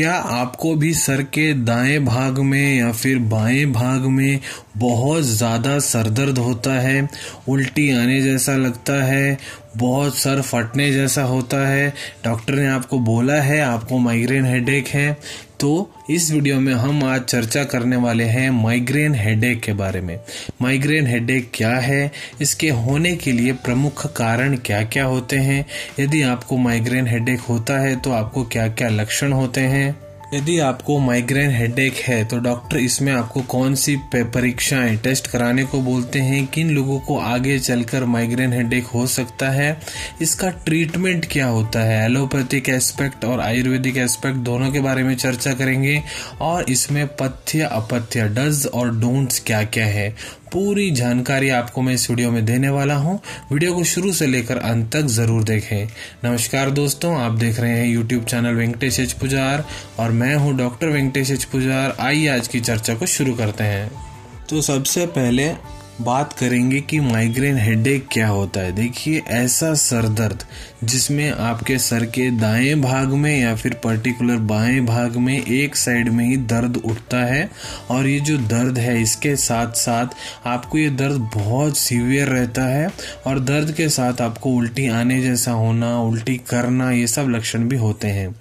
क्या आपको भी सर के दाएं भाग में या फिर बाएं भाग में बहुत ज़्यादा सर दर्द होता है उल्टी आने जैसा लगता है बहुत सर फटने जैसा होता है डॉक्टर ने आपको बोला है आपको माइग्रेन हेडेक है तो इस वीडियो में हम आज चर्चा करने वाले हैं माइग्रेन हेडेक के बारे में माइग्रेन हेडेक क्या है इसके होने के लिए प्रमुख कारण क्या क्या होते हैं यदि आपको माइग्रेन हेडेक होता है तो आपको क्या क्या लक्षण होते हैं यदि आपको माइग्रेन हेडेक है तो डॉक्टर इसमें आपको कौन सी परीक्षाएं टेस्ट कराने को बोलते हैं किन लोगों को आगे चलकर माइग्रेन हेडेक हो सकता है इसका ट्रीटमेंट क्या होता है एलोपैथिक एस्पेक्ट और आयुर्वेदिक एस्पेक्ट दोनों के बारे में चर्चा करेंगे और इसमें पथ्य अपथ्य डज और डोंट्स क्या क्या है पूरी जानकारी आपको मैं इस वीडियो में देने वाला हूँ वीडियो को शुरू से लेकर अंत तक ज़रूर देखें नमस्कार दोस्तों आप देख रहे हैं YouTube channel Venkatesh H Pujar और मैं हूँ डॉक्टर वेंकटेश एच पुजार आइए आज की चर्चा को शुरू करते हैं तो सबसे पहले बात करेंगे कि माइग्रेन हेडेक क्या होता है देखिए ऐसा सर दर्द जिसमें आपके सर के दाएं भाग में या फिर पर्टिकुलर बाएं भाग में एक साइड में ही दर्द उठता है और ये जो दर्द है इसके साथ साथ आपको ये दर्द बहुत सीवियर रहता है और दर्द के साथ आपको उल्टी आने जैसा होना उल्टी करना ये सब लक्षण भी होते हैं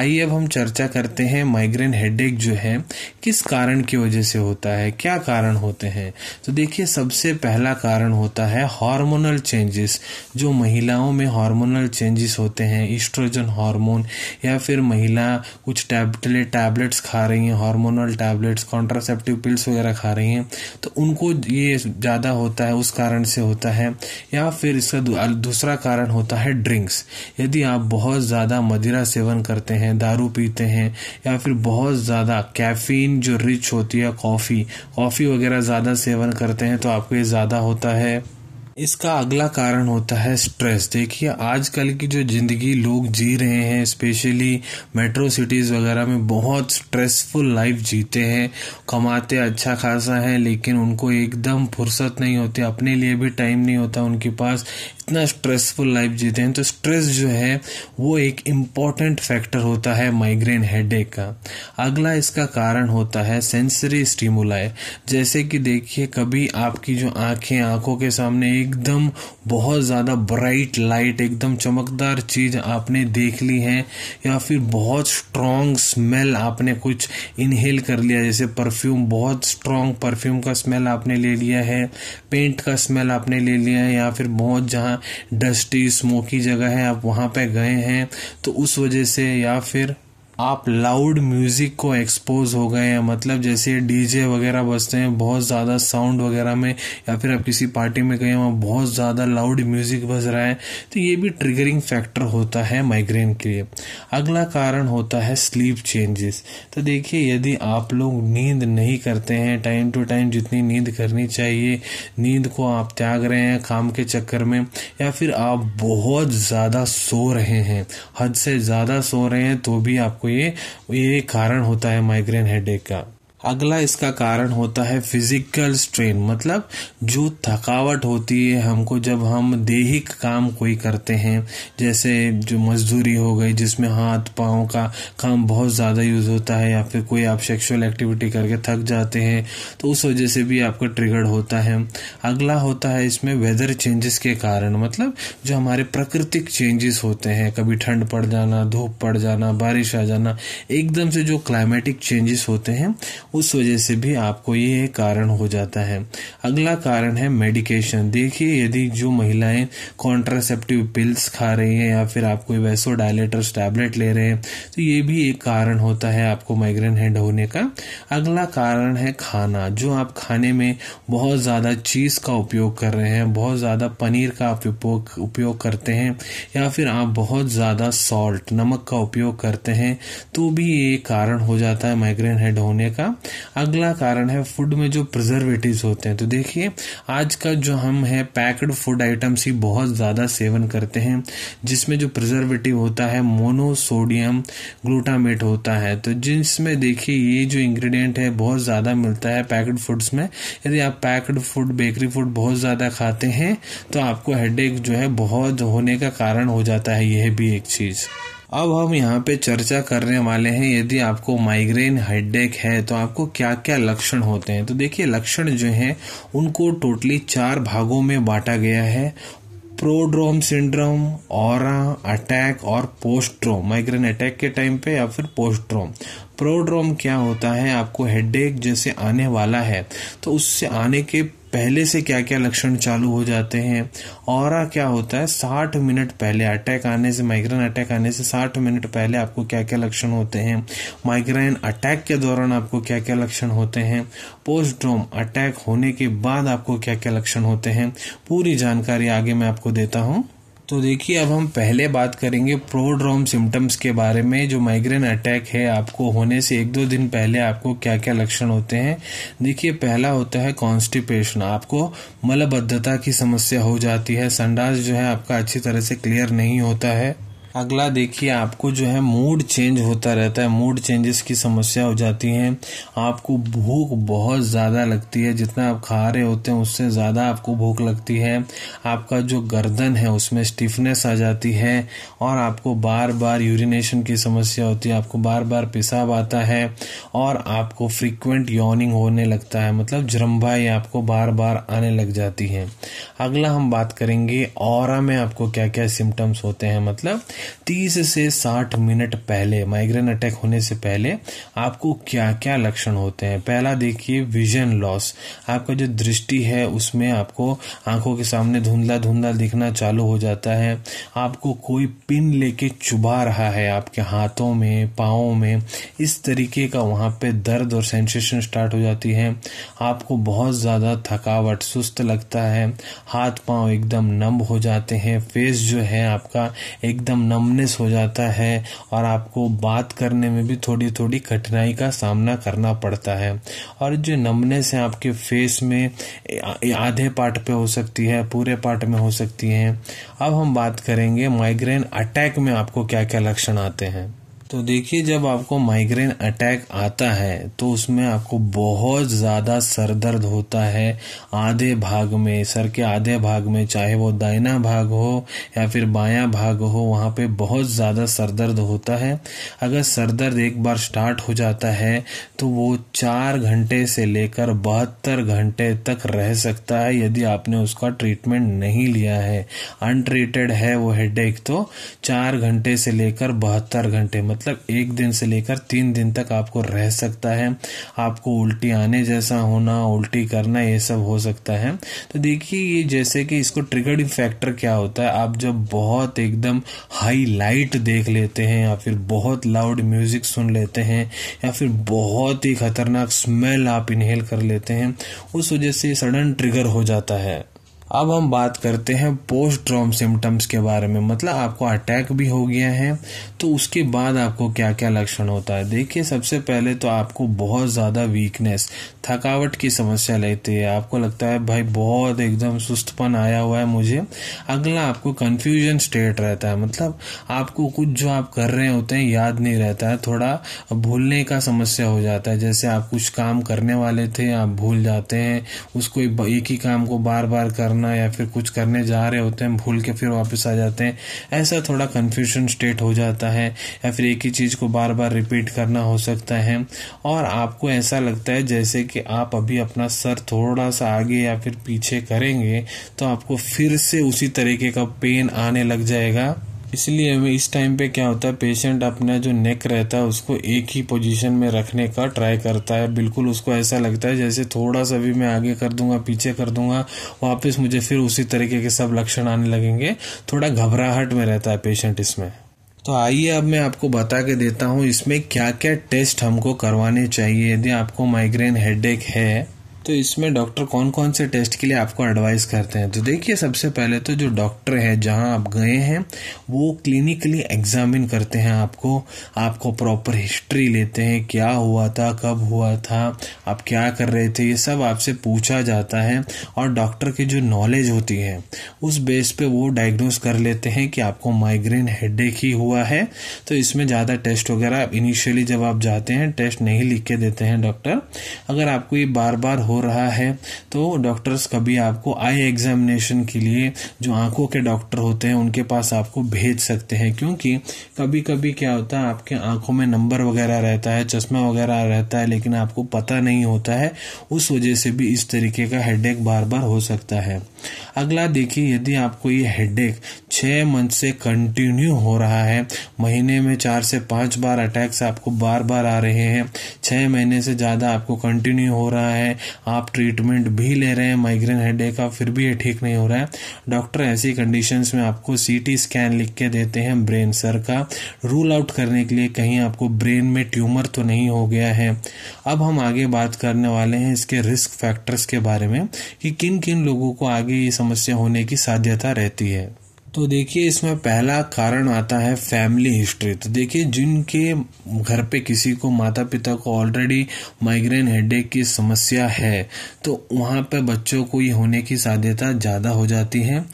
आइए अब हम चर्चा करते हैं माइग्रेन हेडेक जो है किस कारण की वजह से होता है क्या कारण होते हैं तो देखिए सब सबसे पहला कारण होता है हार्मोनल चेंजेस जो महिलाओं में हार्मोनल चेंजेस होते हैं ईस्ट्रोजन हार्मोन या फिर महिला कुछ टैबलेट टैबलेट्स खा रही हैं हार्मोनल टैबलेट्स कॉन्ट्रासेप्टिव पिल्स वगैरह खा रही हैं तो उनको ये ज़्यादा होता है उस कारण से होता है या फिर इसका दूसरा कारण होता है ड्रिंक्स यदि आप बहुत ज़्यादा मदिरा सेवन करते हैं दारू पीते हैं या फिर बहुत ज़्यादा कैफीन जो रिच होती है कॉफ़ी कॉफ़ी वगैरह ज़्यादा सेवन करते हैं तो आपके ज़्यादा होता है इसका अगला कारण होता है स्ट्रेस देखिए आजकल की जो ज़िंदगी लोग जी रहे हैं स्पेशली मेट्रो सिटीज़ वगैरह में बहुत स्ट्रेसफुल लाइफ जीते हैं कमाते अच्छा खासा है लेकिन उनको एकदम फुर्सत नहीं होती अपने लिए भी टाइम नहीं होता उनके पास इतना स्ट्रेसफुल लाइफ जीते हैं तो स्ट्रेस जो है वो एक इम्पॉर्टेंट फैक्टर होता है माइग्रेन हेड का अगला इसका कारण होता है सेंसरी स्टीमुलाई जैसे कि देखिए कभी आपकी जो आंखें आंखों के सामने एकदम बहुत ज़्यादा ब्राइट लाइट एकदम चमकदार चीज़ आपने देख ली है या फिर बहुत स्ट्रॉन्ग स्मेल आपने कुछ इनहेल कर लिया जैसे परफ्यूम बहुत स्ट्रॉन्ग परफ्यूम का स्मेल आपने ले लिया है पेंट का स्मेल आपने ले लिया है या फिर बहुत जहाँ डस्टी स्मोकी जगह है आप वहाँ पर गए हैं तो उस वजह से या फिर आप लाउड म्यूज़िक को एक्सपोज हो गए हैं मतलब जैसे डीजे वगैरह बजते हैं बहुत ज़्यादा साउंड वगैरह में या फिर आप किसी पार्टी में गए वहाँ बहुत ज़्यादा लाउड म्यूज़िक बज रहा है तो ये भी ट्रिगरिंग फैक्टर होता है माइग्रेन के लिए अगला कारण होता है स्लीप चेंजेस तो देखिए यदि आप लोग नींद नहीं करते हैं टाइम टू टाइम जितनी नींद करनी चाहिए नींद को आप त्याग रहे हैं काम के चक्कर में या फिर आप बहुत ज़्यादा सो रहे हैं हद से ज़्यादा सो रहे हैं तो भी आपको आपको ये ये कारण होता है माइग्रेन हेडेक का अगला इसका कारण होता है फिजिकल स्ट्रेन मतलब जो थकावट होती है हमको जब हम देहिक काम कोई करते हैं जैसे जो मजदूरी हो गई जिसमें हाथ पाँव का काम बहुत ज़्यादा यूज़ होता है या फिर कोई आप सेक्सुअल एक्टिविटी करके थक जाते हैं तो उस वजह से भी आपका ट्रिगर्ड होता है अगला होता है इसमें वेदर चेंजेस के कारण मतलब जो हमारे प्राकृतिक चेंजेस होते हैं कभी ठंड पड़ जाना धूप पड़ जाना बारिश आ जाना एकदम से जो क्लाइमेटिक चेंजेस होते हैं उस वजह से भी आपको ये एक कारण हो जाता है अगला कारण है मेडिकेशन देखिए यदि जो महिलाएं कॉन्ट्रासेप्टिव पिल्स खा रही हैं या फिर आप कोई वैसो डायलेटर्स टैबलेट ले रहे हैं तो ये भी एक कारण होता है आपको माइग्रेन हेड होने का अगला कारण है खाना जो आप खाने में बहुत ज़्यादा चीज़ का उपयोग कर रहे हैं बहुत ज़्यादा पनीर का आप उपयोग उपयोग करते हैं या फिर आप बहुत ज़्यादा सॉल्ट नमक का उपयोग करते हैं तो भी ये कारण हो जाता है माइग्रेन हेड होने का अगला कारण है फूड में जो प्रिजर्वेटिव होते हैं तो देखिए आज का जो हम है पैक्ड फूड आइटम्स ही बहुत ज़्यादा सेवन करते हैं जिसमें जो प्रिजर्वेटिव होता है मोनोसोडियम ग्लूटामेट होता है तो जिसमें देखिए ये जो इंग्रेडिएंट है बहुत ज़्यादा मिलता है पैक्ड फूड्स में यदि आप पैक्ड फूड बेकरी फूड बहुत ज़्यादा खाते हैं तो आपको हेडेक जो है बहुत होने का कारण हो जाता है यह भी एक चीज़ अब हम यहाँ पे चर्चा करने वाले हैं यदि आपको माइग्रेन हेडेक है तो आपको क्या क्या लक्षण होते हैं तो देखिए लक्षण जो हैं उनको टोटली चार भागों में बांटा गया है प्रोड्रोम सिंड्रोम और अटैक और पोस्ट्रोम माइग्रेन अटैक के टाइम पे या फिर पोस्ट्रोम प्रोड्रोम क्या होता है आपको हेडेक जैसे आने वाला है तो उससे आने के पहले से क्या क्या लक्षण चालू हो जाते हैं और क्या होता है साठ मिनट पहले अटैक आने से माइग्रेन अटैक आने से साठ मिनट पहले आपको क्या क्या लक्षण होते हैं माइग्रेन अटैक के दौरान आपको क्या क्या लक्षण होते हैं पोस्ट अटैक होने के बाद आपको क्या क्या लक्षण होते हैं पूरी जानकारी आगे मैं आपको देता हूँ तो देखिए अब हम पहले बात करेंगे प्रोड्रोम सिम्टम्स के बारे में जो माइग्रेन अटैक है आपको होने से एक दो दिन पहले आपको क्या क्या लक्षण होते हैं देखिए पहला होता है कॉन्स्टिपेशन आपको मलबद्धता की समस्या हो जाती है संडास जो है आपका अच्छी तरह से क्लियर नहीं होता है अगला देखिए आपको जो है मूड चेंज होता रहता है मूड चेंजेस की समस्या हो जाती है आपको भूख बहुत ज़्यादा लगती है जितना आप खा रहे होते हैं उससे ज़्यादा आपको भूख लगती है आपका जो गर्दन है उसमें स्टिफनेस आ जाती है और आपको बार बार यूरिनेशन की समस्या होती है आपको बार बार पेशाब आता है और आपको फ्रिक्वेंट यॉनिंग होने लगता है मतलब जरम्बाई आपको बार बार आने लग जाती है अगला हम बात करेंगे और में आपको क्या क्या सिम्टम्स होते हैं मतलब तीस से साठ मिनट पहले माइग्रेन अटैक होने से पहले आपको क्या क्या लक्षण होते हैं पहला देखिए विजन लॉस आपका जो दृष्टि है उसमें आपको आंखों के सामने धुंधला धुंधला दिखना चालू हो जाता है आपको कोई पिन लेके चुबा रहा है आपके हाथों में पाँव में इस तरीके का वहाँ पे दर्द और सेंसेशन स्टार्ट हो जाती है आपको बहुत ज़्यादा थकावट सुस्त लगता है हाथ पाँव एकदम नम हो जाते हैं फेस जो है आपका एकदम नमनेस हो जाता है और आपको बात करने में भी थोड़ी थोड़ी कठिनाई का सामना करना पड़ता है और जो नमनेस है आपके फेस में आधे पार्ट पे हो सकती है पूरे पार्ट में हो सकती है अब हम बात करेंगे माइग्रेन अटैक में आपको क्या क्या लक्षण आते हैं तो देखिए जब आपको माइग्रेन अटैक आता है तो उसमें आपको बहुत ज़्यादा सर दर्द होता है आधे भाग में सर के आधे भाग में चाहे वो दाहिना भाग हो या फिर बायां भाग हो वहाँ पे बहुत ज़्यादा सर दर्द होता है अगर सर दर्द एक बार स्टार्ट हो जाता है तो वो चार घंटे से लेकर बहत्तर घंटे तक रह सकता है यदि आपने उसका ट्रीटमेंट नहीं लिया है अनट्रीटेड है वो हेड तो चार घंटे से लेकर बहत्तर घंटे मतलब मतलब एक दिन से लेकर तीन दिन तक आपको रह सकता है आपको उल्टी आने जैसा होना उल्टी करना ये सब हो सकता है तो देखिए ये जैसे कि इसको ट्रिगर्ड फैक्टर क्या होता है आप जब बहुत एकदम हाई लाइट देख लेते हैं या फिर बहुत लाउड म्यूज़िक सुन लेते हैं या फिर बहुत ही खतरनाक स्मेल आप इनहेल कर लेते हैं उस वजह से सडन ट्रिगर हो जाता है अब हम बात करते हैं पोस्ट ड्रोम सिम्टम्स के बारे में मतलब आपको अटैक भी हो गया है तो उसके बाद आपको क्या क्या लक्षण होता है देखिए सबसे पहले तो आपको बहुत ज़्यादा वीकनेस थकावट की समस्या लेती है आपको लगता है भाई बहुत एकदम सुस्तपन आया हुआ है मुझे अगला आपको कन्फ्यूजन स्टेट रहता है मतलब आपको कुछ जो आप कर रहे होते हैं याद नहीं रहता है थोड़ा भूलने का समस्या हो जाता है जैसे आप कुछ काम करने वाले थे आप भूल जाते हैं उसको एक ही काम को बार बार कर करना या फिर कुछ करने जा रहे होते हैं भूल के फिर वापस आ जाते हैं ऐसा थोड़ा कन्फ्यूजन स्टेट हो जाता है या फिर एक ही चीज़ को बार बार रिपीट करना हो सकता है और आपको ऐसा लगता है जैसे कि आप अभी अपना सर थोड़ा सा आगे या फिर पीछे करेंगे तो आपको फिर से उसी तरीके का पेन आने लग जाएगा इसलिए हमें इस टाइम पे क्या होता है पेशेंट अपना जो नेक रहता है उसको एक ही पोजीशन में रखने का ट्राई करता है बिल्कुल उसको ऐसा लगता है जैसे थोड़ा सा भी मैं आगे कर दूंगा पीछे कर दूंगा वापस मुझे फिर उसी तरीके के सब लक्षण आने लगेंगे थोड़ा घबराहट में रहता है पेशेंट इसमें तो आइए अब मैं आपको बता के देता हूँ इसमें क्या क्या टेस्ट हमको करवाने चाहिए यदि आपको माइग्रेन हेडेक है तो इसमें डॉक्टर कौन कौन से टेस्ट के लिए आपको एडवाइस करते हैं तो देखिए सबसे पहले तो जो डॉक्टर है जहां आप गए हैं वो क्लिनिकली एग्जामिन करते हैं आपको आपको प्रॉपर हिस्ट्री लेते हैं क्या हुआ था कब हुआ था आप क्या कर रहे थे ये सब आपसे पूछा जाता है और डॉक्टर की जो नॉलेज होती है उस बेस पे वो डायग्नोज कर लेते हैं कि आपको माइग्रेन हेड ही हुआ है तो इसमें ज़्यादा टेस्ट वगैरह इनिशियली जब आप जाते हैं टेस्ट नहीं लिख के देते हैं डॉक्टर अगर आपको ये बार बार हो हो रहा है तो डॉक्टर्स कभी आपको आई एग्जामिनेशन के लिए जो आंखों के डॉक्टर होते हैं उनके पास आपको भेज सकते हैं क्योंकि कभी कभी क्या होता है आपके आंखों में नंबर वगैरह रहता है चश्मा वगैरह रहता है लेकिन आपको पता नहीं होता है उस वजह से भी इस तरीके का हेडेक बार बार हो सकता है अगला देखिए यदि आपको ये हेडेक छः मंथ से कंटिन्यू हो रहा है महीने में चार से पाँच बार अटैक्स आपको बार बार आ रहे हैं छः महीने से ज़्यादा आपको कंटिन्यू हो रहा है आप ट्रीटमेंट भी ले रहे हैं माइग्रेन हेडेक का फिर भी ये ठीक नहीं हो रहा है डॉक्टर ऐसी कंडीशंस में आपको सीटी स्कैन लिख के देते हैं ब्रेन सर का रूल आउट करने के लिए कहीं आपको ब्रेन में ट्यूमर तो नहीं हो गया है अब हम आगे बात करने वाले हैं इसके रिस्क फैक्टर्स के बारे में कि किन किन लोगों को आगे भी समस्या होने की साध्यता रहती है तो देखिए इसमें पहला कारण आता है फैमिली हिस्ट्री तो देखिए जिनके घर पे किसी को माता पिता को ऑलरेडी माइग्रेन हेडेक की समस्या है तो वहाँ पे बच्चों को ये होने की साध्यता ज़्यादा हो जाती है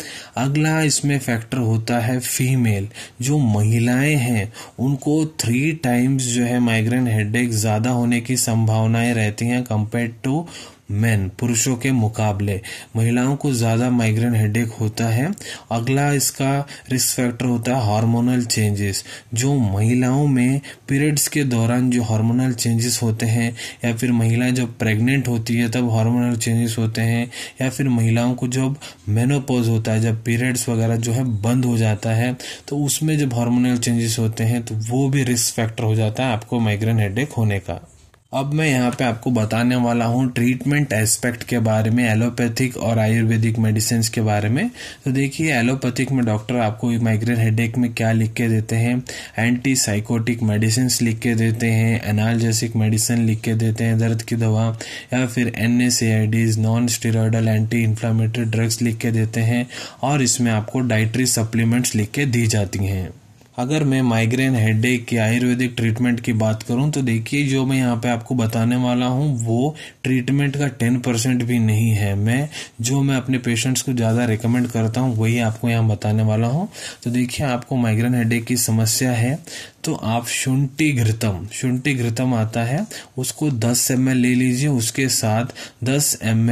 अगला इसमें फैक्टर होता है फीमेल जो महिलाएं हैं उनको थ्री टाइम्स जो है माइग्रेन हेडेक ज़्यादा होने की संभावनाएं रहती हैं कंपेयर टू तो मैन पुरुषों के मुकाबले महिलाओं को ज़्यादा माइग्रेन हेडेक होता है अगला इसका रिस्क फैक्टर होता है हार्मोनल चेंजेस जो महिलाओं में पीरियड्स के दौरान जो हार्मोनल चेंजेस होते हैं या फिर महिला जब प्रेग्नेंट होती है तब हार्मोनल चेंजेस होते हैं या फिर महिलाओं को जब मेनोपोज होता है जब पीरियड्स वगैरह जो है बंद हो जाता है तो उसमें जब हार्मोनल चेंजेस होते हैं तो वो भी रिस्क फैक्टर हो जाता है आपको माइग्रेन हेडेक होने का अब मैं यहाँ पे आपको बताने वाला हूँ ट्रीटमेंट एस्पेक्ट के बारे में एलोपैथिक और आयुर्वेदिक मेडिसिन के बारे में तो देखिए एलोपैथिक में डॉक्टर आपको माइग्रेन हेडेक में क्या लिख के देते हैं एंटी साइकोटिक मेडिसिन लिख के देते हैं एनालजेसिक मेडिसिन लिख के देते हैं दर्द की दवा या फिर an non steroidal anti inflammatory drugs लिख के देते हैं और इसमें आपको डाइट्री सप्लीमेंट्स लिख के दी जाती हैं अगर मैं माइग्रेन हेडेक के आयुर्वेदिक ट्रीटमेंट की बात करूं तो देखिए जो मैं यहाँ पे आपको बताने वाला हूँ वो ट्रीटमेंट का टेन परसेंट भी नहीं है मैं जो मैं अपने पेशेंट्स को ज़्यादा रिकमेंड करता हूँ वही आपको यहाँ बताने वाला हूँ तो देखिए आपको माइग्रेन हेडेक की समस्या है तो आप शुंटी घृतम शुंटी घृतम आता है उसको दस एम ले लीजिए उसके साथ दस एम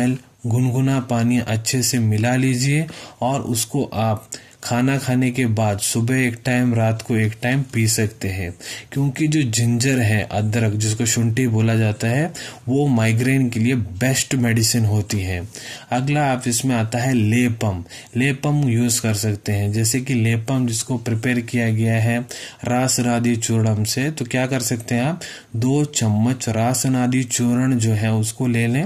गुनगुना पानी अच्छे से मिला लीजिए और उसको आप खाना खाने के बाद सुबह एक टाइम रात को एक टाइम पी सकते हैं क्योंकि जो जिंजर है अदरक जिसको शुंठी बोला जाता है वो माइग्रेन के लिए बेस्ट मेडिसिन होती है अगला आप इसमें आता है लेपम लेपम यूज़ कर सकते हैं जैसे कि लेपम जिसको प्रिपेयर किया गया है रास रादी चूर्णम से तो क्या कर सकते हैं आप दो चम्मच रास नादी चूर्ण जो है उसको ले लें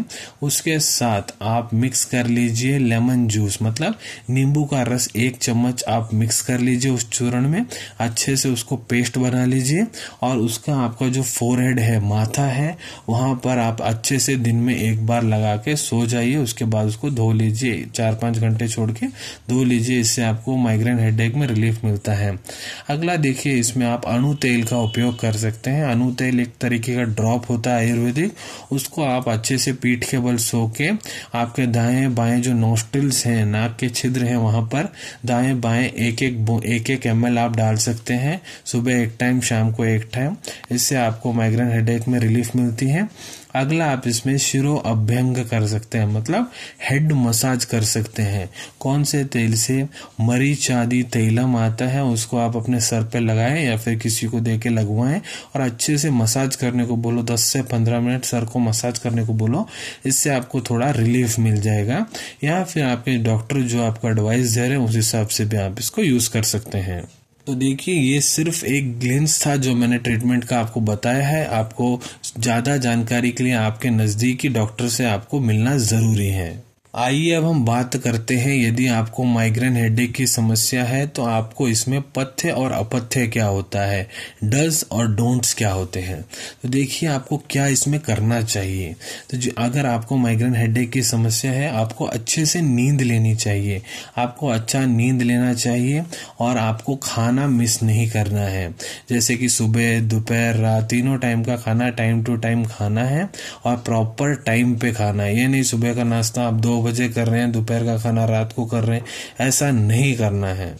उसके साथ आप मिक्स कर लीजिए लेमन जूस मतलब नींबू का रस एक चम्मच चम्मच आप मिक्स कर लीजिए उस चूरण में अच्छे से उसको पेस्ट बना लीजिए और उसका आपका जो फोरहेड है माथा है वहाँ पर आप अच्छे से दिन में एक बार लगा के सो जाइए उसके बाद उसको धो लीजिए चार पाँच घंटे छोड़ के धो लीजिए इससे आपको माइग्रेन हेड में रिलीफ मिलता है अगला देखिए इसमें आप अणु तेल का उपयोग कर सकते हैं अणु तेल एक तरीके का ड्रॉप होता है आयुर्वेदिक उसको आप अच्छे से पीठ के बल सो के आपके दाएं बाएं जो नोस्टिल्स हैं नाक के छिद्र हैं वहाँ पर दाए दाएं बाएं एक एक एक एक एम आप डाल सकते हैं सुबह एक टाइम शाम को एक टाइम इससे आपको माइग्रेन हेडेक में रिलीफ मिलती है अगला आप इसमें शिरो अभ्यंग कर सकते हैं मतलब हेड मसाज कर सकते हैं कौन से तेल से मरीच आदि तेलम आता है उसको आप अपने सर पे लगाएं या फिर किसी को दे के लगवाएं और अच्छे से मसाज करने को बोलो 10 से 15 मिनट सर को मसाज करने को बोलो इससे आपको थोड़ा रिलीफ मिल जाएगा या फिर आपके डॉक्टर जो आपको एडवाइस दे रहे हैं उस हिसाब से भी आप इसको यूज़ कर सकते हैं तो देखिए ये सिर्फ एक ग्लिंस था जो मैंने ट्रीटमेंट का आपको बताया है आपको ज़्यादा जानकारी के लिए आपके नज़दीकी डॉक्टर से आपको मिलना ज़रूरी है आइए अब हम बात करते हैं यदि आपको माइग्रेन हेडेक की समस्या है तो आपको इसमें पथ्य और अपथ्य क्या होता है डज और डोंट्स क्या होते हैं तो देखिए आपको क्या इसमें करना चाहिए तो अगर आपको माइग्रेन हेडेक की समस्या है आपको अच्छे से नींद लेनी चाहिए आपको अच्छा नींद लेना चाहिए और आपको खाना मिस नहीं करना है जैसे कि सुबह दोपहर रात तीनों टाइम का खाना टाइम टू टाइम खाना है और प्रॉपर टाइम पे खाना है ये नहीं सुबह का नाश्ता आप दो बजे कर रहे हैं दोपहर का खाना रात को कर रहे हैं ऐसा नहीं करना है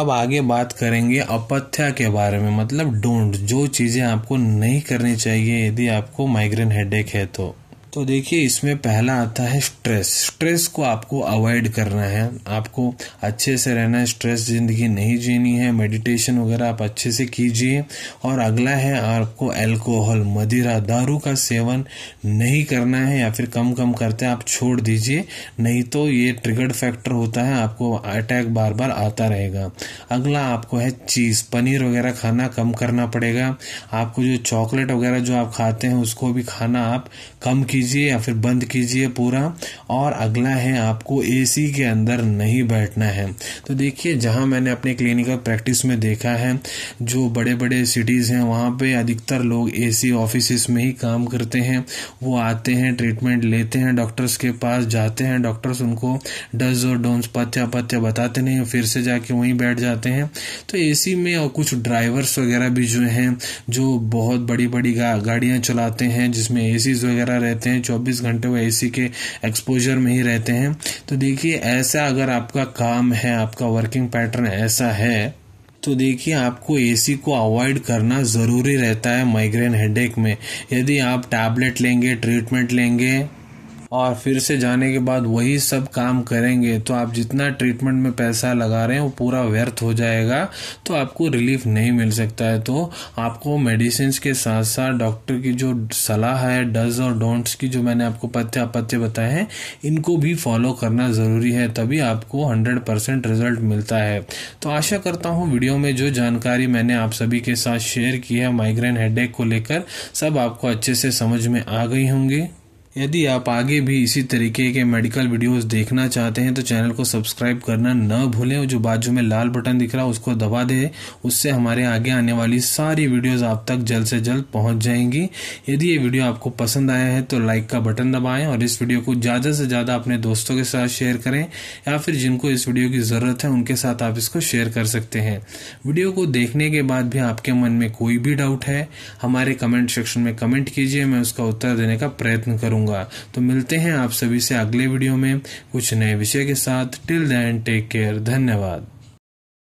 अब आगे बात करेंगे अपथ्या के बारे में मतलब डोंट जो चीज़ें आपको नहीं करनी चाहिए यदि आपको माइग्रेन हेडेक है तो तो देखिए इसमें पहला आता है स्ट्रेस स्ट्रेस को आपको अवॉइड करना है आपको अच्छे से रहना है स्ट्रेस ज़िंदगी नहीं जीनी है मेडिटेशन वगैरह आप अच्छे से कीजिए और अगला है आपको अल्कोहल मदिरा दारू का सेवन नहीं करना है या फिर कम कम करते हैं आप छोड़ दीजिए नहीं तो ये ट्रिगर्ड फैक्टर होता है आपको अटैक बार बार आता रहेगा अगला आपको है चीज़ पनीर वगैरह खाना कम करना पड़ेगा आपको जो चॉकलेट वगैरह जो आप खाते हैं उसको भी खाना आप कम की कीजिए या फिर बंद कीजिए पूरा और अगला है आपको एसी के अंदर नहीं बैठना है तो देखिए जहाँ मैंने अपने क्लिनिकल प्रैक्टिस में देखा है जो बड़े बड़े सिटीज़ हैं वहाँ पे अधिकतर लोग एसी ऑफिस में ही काम करते हैं वो आते हैं ट्रीटमेंट लेते हैं डॉक्टर्स के पास जाते हैं डॉक्टर्स उनको डज और डोन्स पथ्य अपथ्य बताते नहीं फिर से जाके वहीं बैठ जाते हैं तो एसी में और कुछ ड्राइवर्स वगैरह भी जो हैं जो बहुत बड़ी बड़ी गा, गाड़ियाँ चलाते हैं जिसमें एसीज वगैरह रहते रहते हैं चौबीस घंटे वो एसी के एक्सपोजर में ही रहते हैं तो देखिए ऐसा अगर आपका काम है आपका वर्किंग पैटर्न ऐसा है तो देखिए आपको एसी को अवॉइड करना ज़रूरी रहता है माइग्रेन हेडेक में यदि आप टैबलेट लेंगे ट्रीटमेंट लेंगे और फिर से जाने के बाद वही सब काम करेंगे तो आप जितना ट्रीटमेंट में पैसा लगा रहे हैं वो पूरा व्यर्थ हो जाएगा तो आपको रिलीफ नहीं मिल सकता है तो आपको मेडिसिन के साथ साथ डॉक्टर की जो सलाह है डज और डोंट्स की जो मैंने आपको पथ्य अपथ्य बताए हैं इनको भी फॉलो करना ज़रूरी है तभी आपको हंड्रेड परसेंट रिजल्ट मिलता है तो आशा करता हूँ वीडियो में जो जानकारी मैंने आप सभी के साथ शेयर की है माइग्रेन हेडेक को लेकर सब आपको अच्छे से समझ में आ गई होंगी यदि आप आगे भी इसी तरीके के मेडिकल वीडियोस देखना चाहते हैं तो चैनल को सब्सक्राइब करना न भूलें और जो बाजू में लाल बटन दिख रहा है उसको दबा दें उससे हमारे आगे आने वाली सारी वीडियोस आप तक जल्द से जल्द पहुंच जाएंगी यदि ये वीडियो आपको पसंद आया है तो लाइक का बटन दबाएं और इस वीडियो को ज़्यादा से ज़्यादा अपने दोस्तों के साथ शेयर करें या फिर जिनको इस वीडियो की ज़रूरत है उनके साथ आप इसको शेयर कर सकते हैं वीडियो को देखने के बाद भी आपके मन में कोई भी डाउट है हमारे कमेंट सेक्शन में कमेंट कीजिए मैं उसका उत्तर देने का प्रयत्न करूँगा दूंगा तो मिलते हैं आप सभी से अगले वीडियो में कुछ नए विषय के साथ टिल दैन टेक केयर धन्यवाद